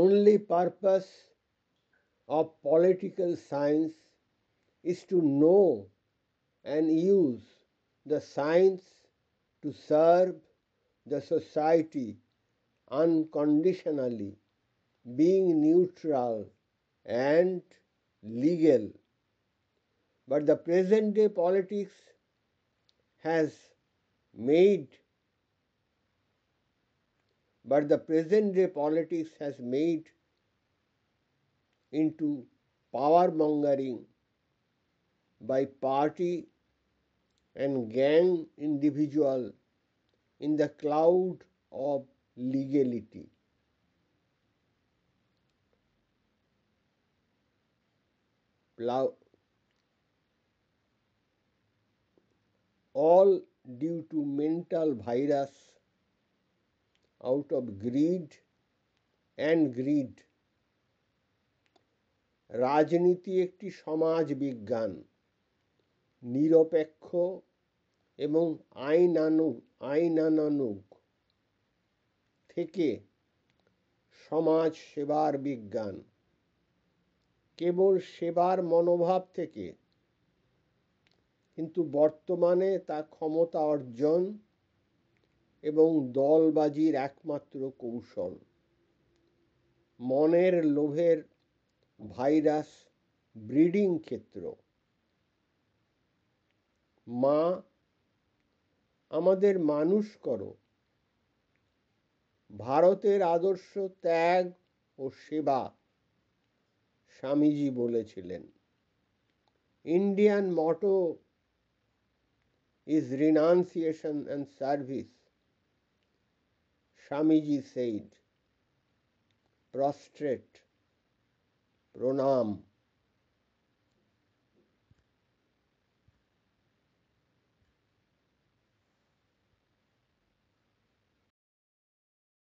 only purpose of political science is to know and use the science to serve the society unconditionally, being neutral and legal. But the present day politics has made but the present day politics has made into power mongering by party and gang individual in the cloud of legality. All due to mental virus out of greed and greed রাজনীতি একটি সমাজ বিজ্ঞান নিরপেক্ষ এবং আইনানু আইনানুগ থেকে সমাজ সেবার বিজ্ঞান কেবল সেবার মনোভাব থেকে কিন্তু বর্তমানে তা ক্ষমতা অর্জন এবং দলবাজির একমাত্র কৌশল মনের লোভের ভাইরাস ব্রিডিং ক্ষেত্র মা আমাদের মানুষ করো ভারতের আদর্শ ত্যাগ ও সেবা স্বামীজি বলেছিলেন Indian motto is renunciation and service Shamiji said, prostrate, pranam,